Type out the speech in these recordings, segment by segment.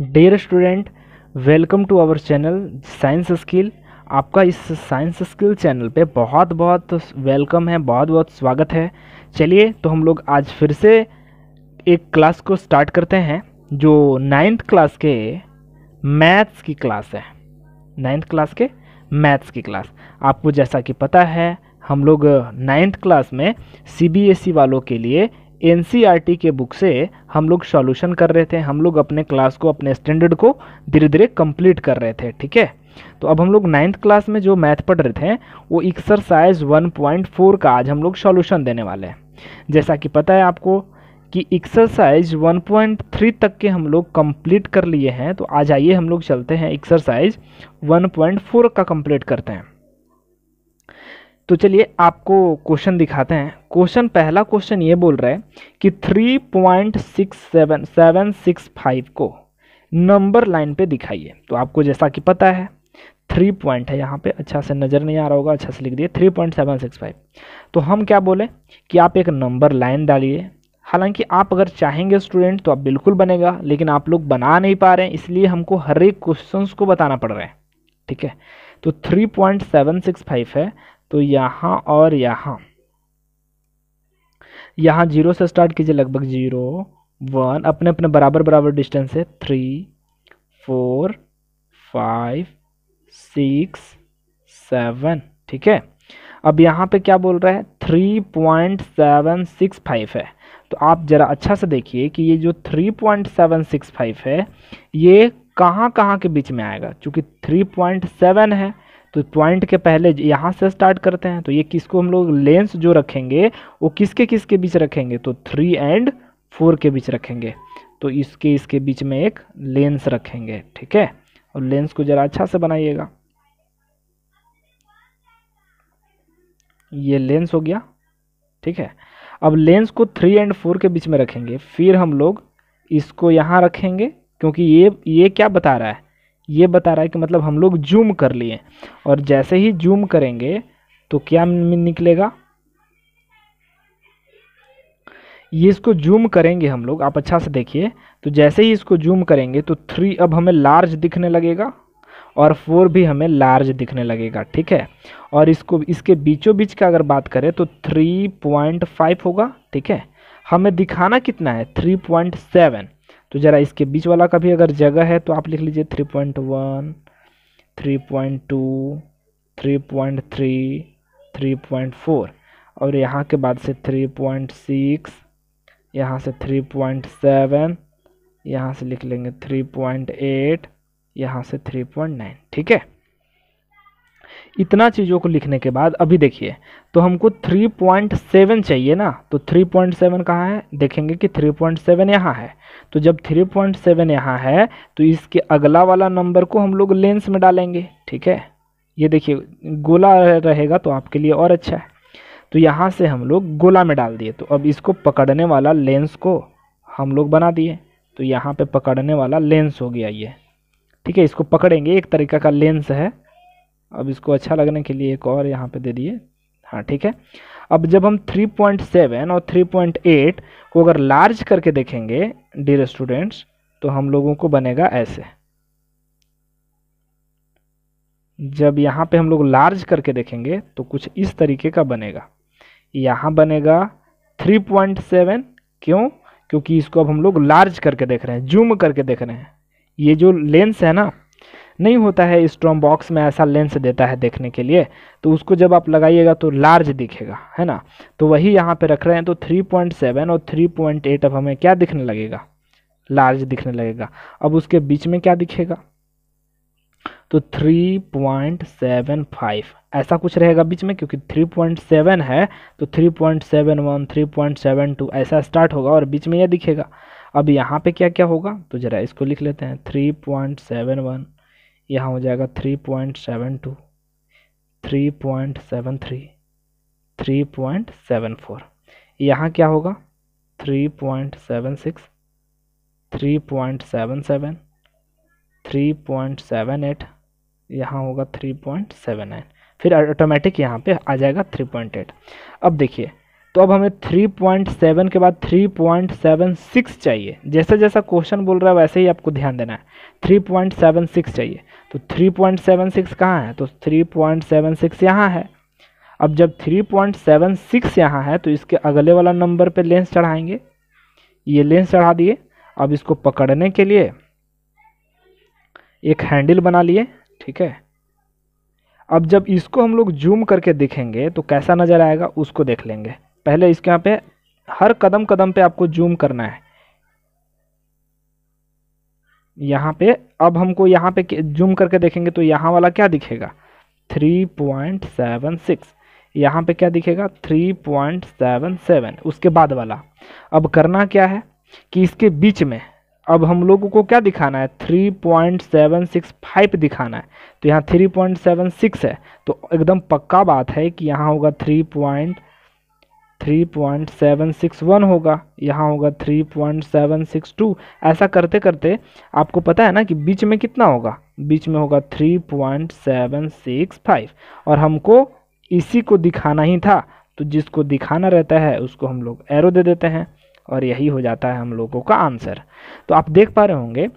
dare student welcome to our channel science skill आपका इस science skill channel पे बहुत बहुत वेलकम है बहुत बहुत स्वागत है चलिए तो हम लोग आज फिर से एक क्लास को स्टार्ट करते हैं जो नाइन्थ क्लास के मैथ्स की क्लास है नाइन्थ क्लास के मैथ्स की क्लास आपको जैसा कि पता है हम लोग नाइन्थ क्लास में सी e वालों के लिए एन के बुक से हम लोग सॉल्यूशन कर रहे थे हम लोग अपने क्लास को अपने स्टैंडर्ड को धीरे धीरे कंप्लीट कर रहे थे ठीक है तो अब हम लोग नाइन्थ क्लास में जो मैथ पढ़ रहे थे वो एक्सरसाइज 1.4 का आज हम लोग सॉल्यूशन देने वाले हैं जैसा कि पता है आपको कि एक्सरसाइज 1.3 तक के हम लोग कंप्लीट कर लिए हैं तो आज आइए हम लोग चलते हैं एक्सरसाइज 1.4 का कंप्लीट करते हैं तो चलिए आपको क्वेश्चन दिखाते हैं क्वेश्चन पहला क्वेश्चन ये बोल रहा है कि three point six seven seven six five को नंबर लाइन पे दिखाइए तो आपको जैसा कि पता है थ्री पॉइंट है यहाँ पे अच्छा से नज़र नहीं आ रहा होगा अच्छा से लिख दिए three point seven six five तो हम क्या बोले कि आप एक नंबर लाइन डालिए हालांकि आप अगर चाहेंगे स्टूडेंट तो आप बिल्कुल बनेगा लेकिन आप लोग बना नहीं पा रहे हैं इसलिए हमको हर एक क्वेश्चन को बताना पड़ रहा है ठीक है तो three point seven six five है तो यहाँ और यहाँ यहाँ जीरो से स्टार्ट कीजिए लगभग जीरो वन अपने अपने बराबर बराबर डिस्टेंस है three four five six seven ठीक है अब यहाँ पे क्या बोल रहा है three point seven six five है तो आप ज़रा अच्छा से देखिए कि ये जो three point seven six five है ये कहाँ कहाँ के बीच में आएगा क्योंकि थ्री पॉइंट सेवन है तो पॉइंट के पहले यहाँ से स्टार्ट करते हैं तो ये किसको हम लोग लेंस जो रखेंगे वो किसके किसके बीच रखेंगे तो थ्री एंड फोर के बीच रखेंगे तो इसके इसके बीच में एक लेंस रखेंगे ठीक है और लेंस को ज़रा अच्छा से बनाइएगा ये लेंस हो गया ठीक है अब लेंस को थ्री एंड फोर के बीच में रखेंगे फिर हम लोग इसको यहाँ रखेंगे क्योंकि ये ये क्या बता रहा है ये बता रहा है कि मतलब हम लोग जूम कर लिए और जैसे ही जूम करेंगे तो क्या निकलेगा ये इसको जूम करेंगे हम लोग आप अच्छा से देखिए तो जैसे ही इसको जूम करेंगे तो थ्री अब हमें लार्ज दिखने लगेगा और फोर भी हमें लार्ज दिखने लगेगा ठीक है और इसको इसके बीचों बीच का अगर बात करें तो थ्री पॉइंट फाइव होगा ठीक है हमें दिखाना कितना है थ्री पॉइंट सेवन तो ज़रा इसके बीच वाला का भी अगर जगह है तो आप लिख लीजिए three point one three point two three point three three point four और यहाँ के बाद से थ्री पॉइंट सिक्स यहाँ से थ्री पॉइंट सेवन यहाँ से लिख लेंगे थ्री पॉइंट एट यहाँ से थ्री पॉइंट नाइन ठीक है इतना चीज़ों को लिखने के बाद अभी देखिए तो हमको 3.7 चाहिए ना तो 3.7 कहाँ है देखेंगे कि 3.7 यहाँ है तो जब 3.7 यहाँ है तो इसके अगला वाला नंबर को हम लोग लेंस में डालेंगे ठीक है ये देखिए गोला रहेगा तो आपके लिए और अच्छा है तो यहाँ से हम लोग गोला में डाल दिए तो अब इसको पकड़ने वाला लेंस को हम लोग बना दिए तो यहाँ पर पकड़ने वाला लेंस हो गया ये ठीक है इसको पकड़ेंगे एक तरीका का लेंस है अब इसको अच्छा लगने के लिए एक और यहाँ पे दे दिए हाँ ठीक है अब जब हम 3.7 और 3.8 को अगर लार्ज करके देखेंगे डियर स्टूडेंट्स तो हम लोगों को बनेगा ऐसे जब यहाँ पे हम लोग लार्ज करके देखेंगे तो कुछ इस तरीके का बनेगा यहाँ बनेगा 3.7 क्यों क्योंकि इसको अब हम लोग लार्ज करके देख रहे हैं जूम करके देख रहे हैं ये जो लेंस है ना नहीं होता है स्ट्रॉम बॉक्स में ऐसा लेंस देता है देखने के लिए तो उसको जब आप लगाइएगा तो लार्ज दिखेगा है ना तो वही यहाँ पे रख रहे हैं तो 3.7 और 3.8 अब हमें क्या दिखने लगेगा लार्ज दिखने लगेगा अब उसके बीच में क्या दिखेगा तो 3.75 ऐसा कुछ रहेगा बीच में क्योंकि 3.7 है तो 3.71 3.72 ऐसा स्टार्ट होगा और बीच में यह दिखेगा अब यहाँ पे क्या क्या होगा तो ज़रा इसको लिख लेते हैं 3.71 यहाँ हो जाएगा three point seven two three point seven three three point seven four यहाँ क्या होगा three point seven six three point seven seven three point seven eight यहाँ होगा थ्री पॉइंट सेवन नाइन फिर ऑटोमेटिक यहाँ पे आ जाएगा थ्री पॉइंट एट अब देखिए तो अब हमें 3.7 के बाद 3.76 चाहिए जैसे जैसा क्वेश्चन बोल रहा है वैसे ही आपको ध्यान देना है 3.76 चाहिए तो 3.76 कहाँ है तो 3.76 यहाँ है अब जब 3.76 यहाँ है तो इसके अगले वाला नंबर पे लेंस चढ़ाएंगे ये लेंस चढ़ा दिए अब इसको पकड़ने के लिए एक हैंडल बना लिए ठीक है अब जब इसको हम लोग जूम करके देखेंगे तो कैसा नज़र आएगा उसको देख लेंगे पहले इसके यहाँ पे हर कदम कदम पे आपको जूम करना है यहाँ पे अब हमको यहाँ पे जूम करके देखेंगे तो यहाँ वाला क्या दिखेगा 3.76 यहाँ पे क्या दिखेगा 3.77 उसके बाद वाला अब करना क्या है कि इसके बीच में अब हम लोगों को क्या दिखाना है 3.765 दिखाना है तो यहाँ 3.76 है तो एकदम पक्का बात है कि यहाँ होगा point three point seven six one होगा यहाँ होगा three point seven six two ऐसा करते करते आपको पता है ना कि बीच में कितना होगा बीच में होगा three point seven six five और हमको इसी को दिखाना ही था तो जिसको दिखाना रहता है उसको हम लोग एरो दे देते हैं और यही हो जाता है हम लोगों का आंसर तो आप देख पा रहे होंगे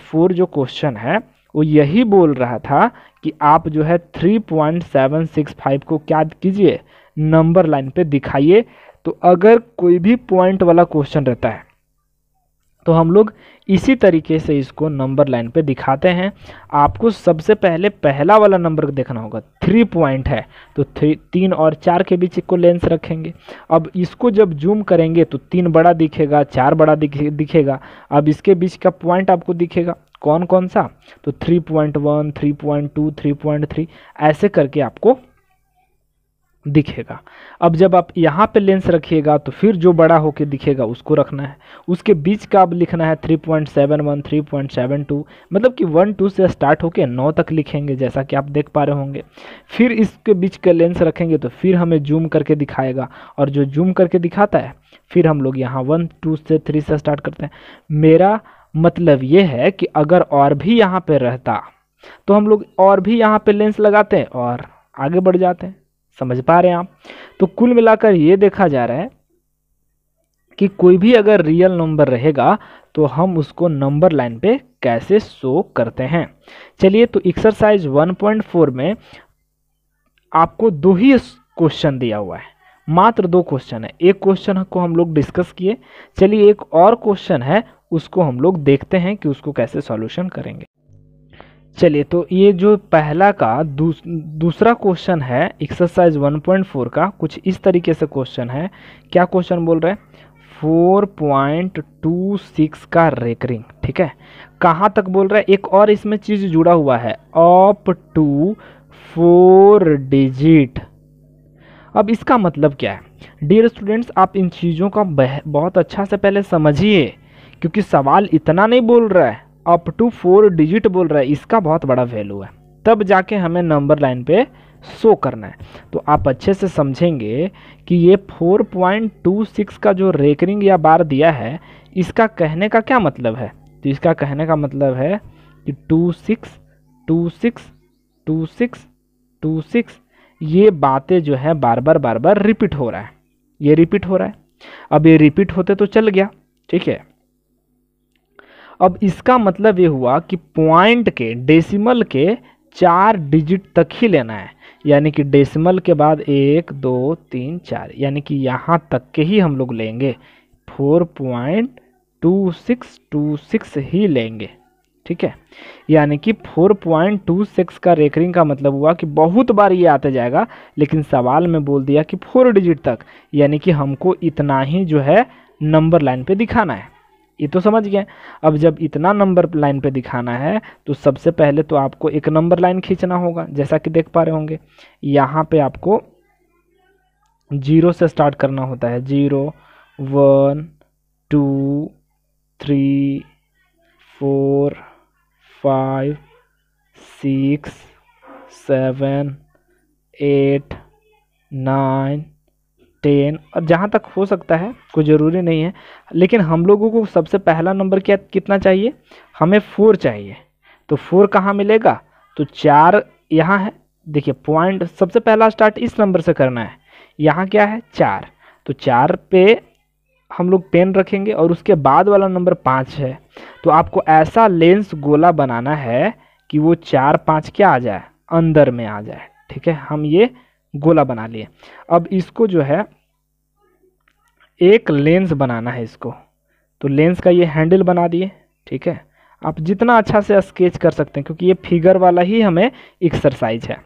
1.4 जो क्वेश्चन है वो यही बोल रहा था कि आप जो है 3.765 को क्या कीजिए नंबर लाइन पे दिखाइए तो अगर कोई भी पॉइंट वाला क्वेश्चन रहता है तो हम लोग इसी तरीके से इसको नंबर लाइन पे दिखाते हैं आपको सबसे पहले पहला वाला नंबर देखना होगा थ्री पॉइंट है तो थ्री तीन और चार के बीच को लेंस रखेंगे अब इसको जब जूम करेंगे तो तीन बड़ा दिखेगा चार बड़ा दिखे दिखेगा अब इसके बीच का पॉइंट आपको दिखेगा कौन कौन सा तो three point one three point two three point three ऐसे करके आपको दिखेगा अब जब आप यहाँ पे लेंस रखिएगा तो फिर जो बड़ा होकर दिखेगा उसको रखना है उसके बीच का अब लिखना है 3.71 3.72 मतलब कि 1.2 से स्टार्ट होकर 9 तक लिखेंगे जैसा कि आप देख पा रहे होंगे फिर इसके बीच का लेंस रखेंगे तो फिर हमें जूम करके दिखाएगा और जो जूम करके दिखाता है फिर हम लोग यहाँ वन टू से थ्री से स्टार्ट करते हैं मेरा मतलब ये है कि अगर और भी यहाँ पर रहता तो हम लोग और भी यहाँ पर लेंस लगाते हैं और आगे बढ़ जाते हैं समझ पा रहे हैं आप तो कुल मिलाकर ये देखा जा रहा है कि कोई भी अगर रियल नंबर रहेगा तो हम उसको नंबर लाइन पे कैसे शो करते हैं चलिए तो एक्सरसाइज 1.4 में आपको दो ही क्वेश्चन दिया हुआ है मात्र दो क्वेश्चन है एक क्वेश्चन को हम लोग डिस्कस किए चलिए एक और क्वेश्चन है उसको हम लोग देखते हैं कि उसको कैसे सॉल्यूशन करेंगे चलिए तो ये जो पहला का दूस, दूसरा क्वेश्चन है एक्सरसाइज 1.4 का कुछ इस तरीके से क्वेश्चन है क्या क्वेश्चन बोल रहे हैं 4.26 का रेकरिंग ठीक है कहाँ तक बोल रहा है एक और इसमें चीज़ जुड़ा हुआ है अप टू फोर डिजिट अब इसका मतलब क्या है डियर स्टूडेंट्स आप इन चीज़ों का बहुत अच्छा से पहले समझिए क्योंकि सवाल इतना नहीं बोल रहा है अप टू फोर डिजिट बोल रहा है इसका बहुत बड़ा वैल्यू है तब जाके हमें नंबर लाइन पे शो करना है तो आप अच्छे से समझेंगे कि ये 4.26 का जो रेकरिंग या बार दिया है इसका कहने का क्या मतलब है तो इसका कहने का मतलब है कि two six two six two six two six ये बातें जो है बार बार बार बार रिपीट हो रहा है ये रिपीट हो रहा है अब ये रिपीट होते तो चल गया ठीक है अब इसका मतलब ये हुआ कि पॉइंट के डेसिमल के चार डिजिट तक ही लेना है यानी कि डेसिमल के बाद एक दो तीन चार यानी कि यहाँ तक के ही हम लोग लेंगे four point two six two six ही लेंगे ठीक है यानी कि फोर पॉइंट टू सिक्स का रेकरिंग का मतलब हुआ कि बहुत बार ये आता जाएगा लेकिन सवाल में बोल दिया कि फोर डिजिट तक यानी कि हमको इतना ही जो है नंबर लाइन पे दिखाना है ये तो समझ गए अब जब इतना नंबर लाइन पे दिखाना है तो सबसे पहले तो आपको एक नंबर लाइन खींचना होगा जैसा कि देख पा रहे होंगे यहाँ पे आपको जीरो से स्टार्ट करना होता है zero one two three four five six seven eight nine ten और जहाँ तक हो सकता है कोई ज़रूरी नहीं है लेकिन हम लोगों को सबसे पहला नंबर क्या कितना चाहिए हमें फोर चाहिए तो फोर कहाँ मिलेगा तो चार यहाँ है देखिए पॉइंट सबसे पहला स्टार्ट इस नंबर से करना है यहाँ क्या है चार तो चार पे हम लोग पेन रखेंगे और उसके बाद वाला नंबर पाँच है तो आपको ऐसा लेंस गोला बनाना है कि वो चार पाँच क्या आ जाए अंदर में आ जाए ठीक है हम ये गोला बना लिए अब इसको जो है एक लेंस बनाना है इसको तो लेंस का ये हैंडल बना दिए ठीक है आप जितना अच्छा से स्केच कर सकते हैं क्योंकि ये फिगर वाला ही हमें एक्सरसाइज है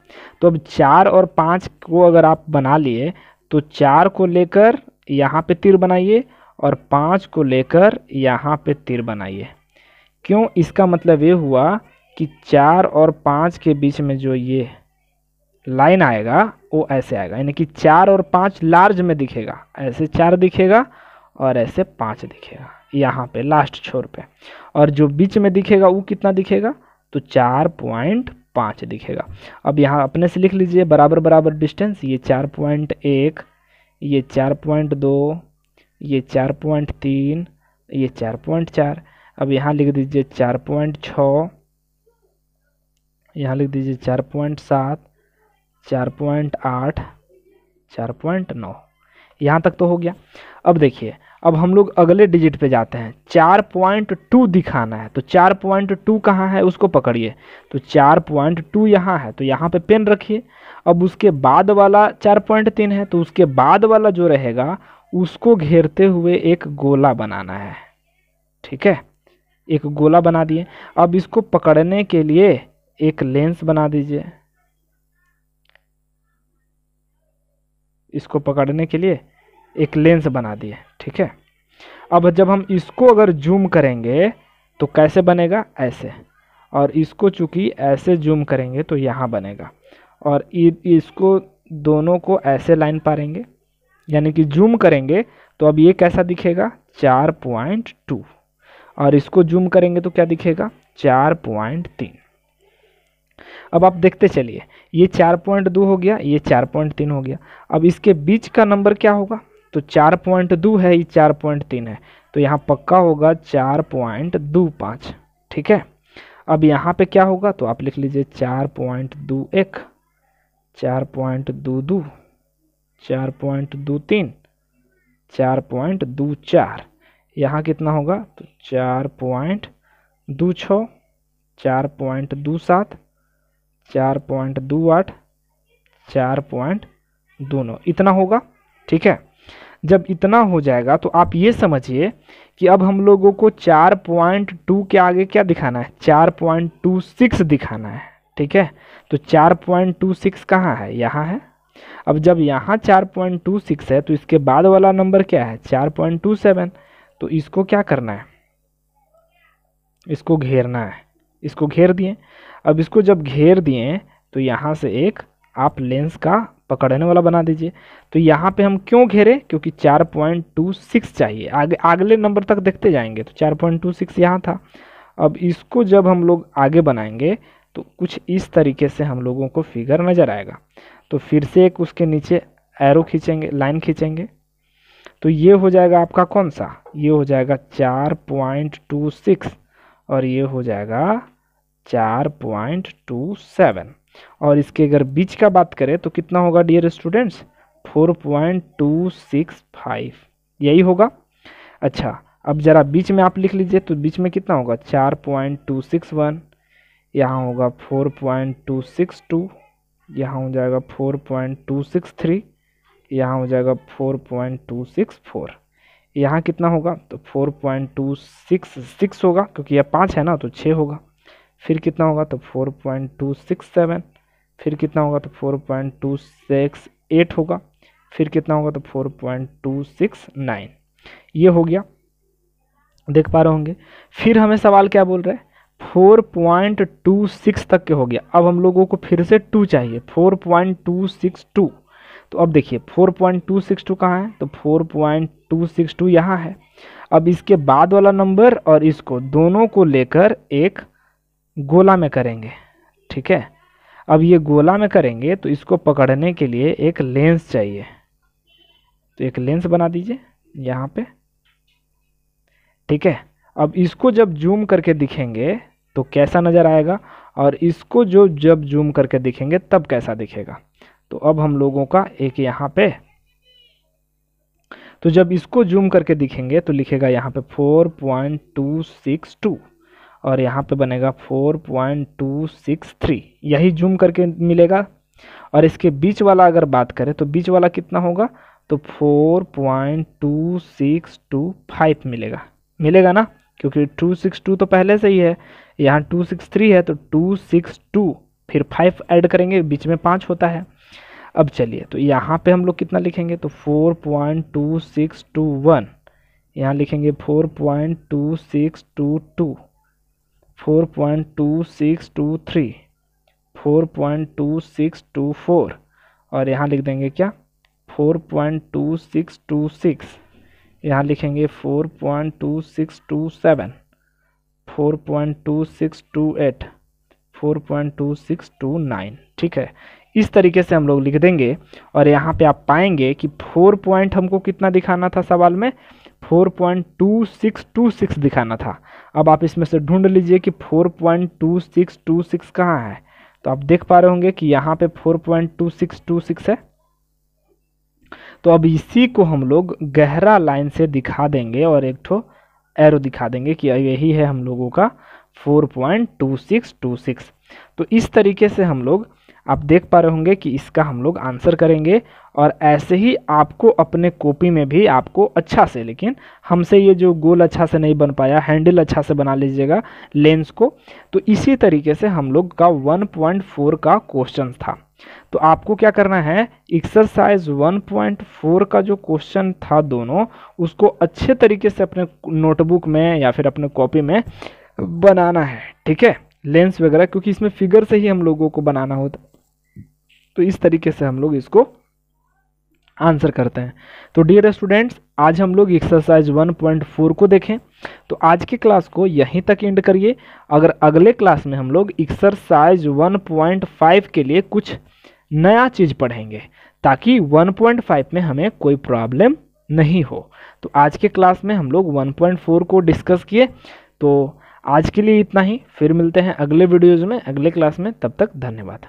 तो अब चार और पाँच को अगर आप बना लिए तो चार को लेकर यहाँ पे तीर बनाइए और पाँच को लेकर यहाँ पे तीर बनाइए क्यों इसका मतलब ये हुआ कि चार और पाँच के बीच में जो ये लाइन आएगा वो ऐसे आएगा यानी कि चार और पाँच लार्ज में दिखेगा ऐसे चार दिखेगा और ऐसे पाँच दिखेगा यहाँ पे लास्ट छोर पे और जो बीच में दिखेगा वो कितना दिखेगा तो चार पॉइंट पाँच दिखेगा अब यहाँ अपने से लिख लीजिए बराबर बराबर डिस्टेंस ये चार पॉइंट एक ये चार पॉइंट दो ये चार पॉइंट तीन ये चार पॉइंट चार अब यहाँ लिख दीजिए चार पॉइंट छः यहाँ लिख दीजिए चार पॉइंट सात चार पॉइंट आठ चार पॉइंट नौ यहाँ तक तो हो गया अब देखिए अब हम लोग अगले डिजिट पे जाते हैं चार पॉइंट टू दिखाना है तो चार पॉइंट टू कहाँ है उसको पकड़िए तो चार पॉइंट टू यहाँ है तो यहाँ पे पेन रखिए अब उसके बाद वाला चार पॉइंट तीन है तो उसके बाद वाला जो रहेगा उसको घेरते हुए एक गोला बनाना है ठीक है एक गोला बना दिए अब इसको पकड़ने के लिए एक लेंस बना दीजिए इसको पकड़ने के लिए एक लेंस बना दिए ठीक है अब जब हम इसको अगर जूम करेंगे तो कैसे बनेगा ऐसे और इसको चूँकि ऐसे जूम करेंगे तो यहाँ बनेगा और इसको दोनों को ऐसे लाइन पारेंगे यानी कि जूम करेंगे तो अब ये कैसा दिखेगा चार पॉइंट टू और इसको जूम करेंगे तो क्या दिखेगा चार पॉइंट तीन अब आप देखते चलिए ये चार पॉइंट दो हो गया ये चार पॉइंट तीन हो गया अब इसके बीच का नंबर क्या होगा तो चार पॉइंट दो है ये चार पॉइंट तीन है तो यहाँ पक्का होगा चार पॉइंट दो पाँच ठीक है अब यहाँ पे क्या होगा तो आप लिख लीजिए चार पॉइंट दो एक चार पॉइंट दो दो चार पॉइंट दो तीन चार पॉइंट दो चार यहाँ कितना होगा तो चार पॉइंट दो छः चार पॉइंट दो सात चार पॉइंट दो आठ चार पॉइंट दो नौ इतना होगा ठीक है जब इतना हो जाएगा तो आप ये समझिए कि अब हम लोगों को चार पॉइंट टू के आगे क्या दिखाना है चार पॉइंट टू सिक्स दिखाना है ठीक है तो चार पॉइंट टू सिक्स कहाँ है यहाँ है अब जब यहाँ चार पॉइंट टू सिक्स है तो इसके बाद वाला नंबर क्या है चार पॉइंट टू सेवन तो इसको क्या करना है इसको घेरना है इसको घेर दिए अब इसको जब घेर दिए तो यहाँ से एक आप लेंस का पकड़ने वाला बना दीजिए तो यहाँ पे हम क्यों घेरे क्योंकि 4.26 चाहिए आगे अगले नंबर तक देखते जाएंगे तो 4.26 यहाँ था अब इसको जब हम लोग आगे बनाएंगे तो कुछ इस तरीके से हम लोगों को फिगर नज़र आएगा तो फिर से एक उसके नीचे एरो खींचेंगे लाइन खींचेंगे तो ये हो जाएगा आपका कौन सा ये हो जाएगा 4.26 और ये हो जाएगा चार पॉइंट टू सेवन और इसके अगर बीच का बात करें तो कितना होगा dear students four point two six five यही होगा अच्छा अब ज़रा बीच में आप लिख लीजिए तो बीच में कितना होगा चार पॉइंट टू सिक्स वन यहाँ होगा four point two six two यहाँ हो जाएगा four point two six three यहाँ हो जाएगा four point two six four यहाँ कितना होगा तो four point two six six होगा क्योंकि यह पाँच है ना तो छः होगा फिर कितना होगा तो four point two six seven फिर कितना होगा तो four point two six eight होगा फिर कितना होगा तो four point two six nine ये हो गया देख पा रहे होंगे फिर हमें सवाल क्या बोल रहे है फोर पॉइंट टू सिक्स तक के हो गया अब हम लोगों को फिर से टू चाहिए four point two six two तो अब देखिए four point two six two कहाँ है तो four point two six two यहाँ है अब इसके बाद वाला नंबर और इसको दोनों को लेकर एक गोला में करेंगे ठीक है अब ये गोला में करेंगे तो इसको पकड़ने के लिए एक लेंस चाहिए तो एक लेंस बना दीजिए यहाँ पे ठीक है अब इसको जब जूम करके दिखेंगे तो कैसा नज़र आएगा और इसको जो जब जूम करके दिखेंगे तब कैसा दिखेगा तो अब हम लोगों का एक यहाँ पे तो जब इसको जूम करके दिखेंगे तो लिखेगा यहाँ पे four point two six two और यहाँ पे बनेगा four point two six three यही जूम करके मिलेगा और इसके बीच वाला अगर बात करें तो बीच वाला कितना होगा तो four point two six two five मिलेगा मिलेगा ना क्योंकि टू सिक्स टू तो पहले से ही है यहाँ टू सिक्स थ्री है तो टू सिक्स टू फिर फाइव ऐड करेंगे बीच में पाँच होता है अब चलिए तो यहाँ पे हम लोग कितना लिखेंगे तो four point two six two one यहाँ लिखेंगे four point two six two two four point two six two three four point two six two four और यहाँ लिख देंगे क्या four point two six two six यहाँ लिखेंगे four point two six two seven four point two six two eight four point two six two nine ठीक है इस तरीके से हम लोग लिख देंगे और यहाँ पे आप पाएंगे कि फोर पॉइंट हमको कितना दिखाना था सवाल में 4.2626 दिखाना था अब आप इसमें से ढूंढ लीजिए कि 4.2626 कहाँ है तो आप देख पा रहे होंगे कि यहाँ पे 4.2626 है तो अब इसी को हम लोग गहरा लाइन से दिखा देंगे और एक ठो एरो दिखा देंगे कि यही है हम लोगों का 4.2626 तो इस तरीके से हम लोग आप देख पा रहे होंगे कि इसका हम लोग आंसर करेंगे और ऐसे ही आपको अपने कॉपी में भी आपको अच्छा से लेकिन हमसे ये जो गोल अच्छा से नहीं बन पाया हैंडल अच्छा से बना लीजिएगा लेंस को तो इसी तरीके से हम लोग का 1.4 का क्वेश्चन था तो आपको क्या करना है एक्सरसाइज 1.4 का जो क्वेश्चन था दोनों उसको अच्छे तरीके से अपने नोटबुक में या फिर अपने कॉपी में बनाना है ठीक है लेंस वगैरह क्योंकि इसमें फिगर से ही हम लोगों को बनाना होता तो इस तरीके से हम लोग इसको आंसर करते हैं तो डियर स्टूडेंट्स आज हम लोग एक्सरसाइज 1.4 को देखें तो आज के क्लास को यहीं तक एंड करिए अगर अगले क्लास में हम लोग एक्सरसाइज 1.5 के लिए कुछ नया चीज़ पढ़ेंगे ताकि 1.5 में हमें कोई प्रॉब्लम नहीं हो तो आज के क्लास में हम लोग 1.4 को डिस्कस किए तो आज के लिए इतना ही फिर मिलते हैं अगले वीडियोज़ में अगले क्लास में तब तक धन्यवाद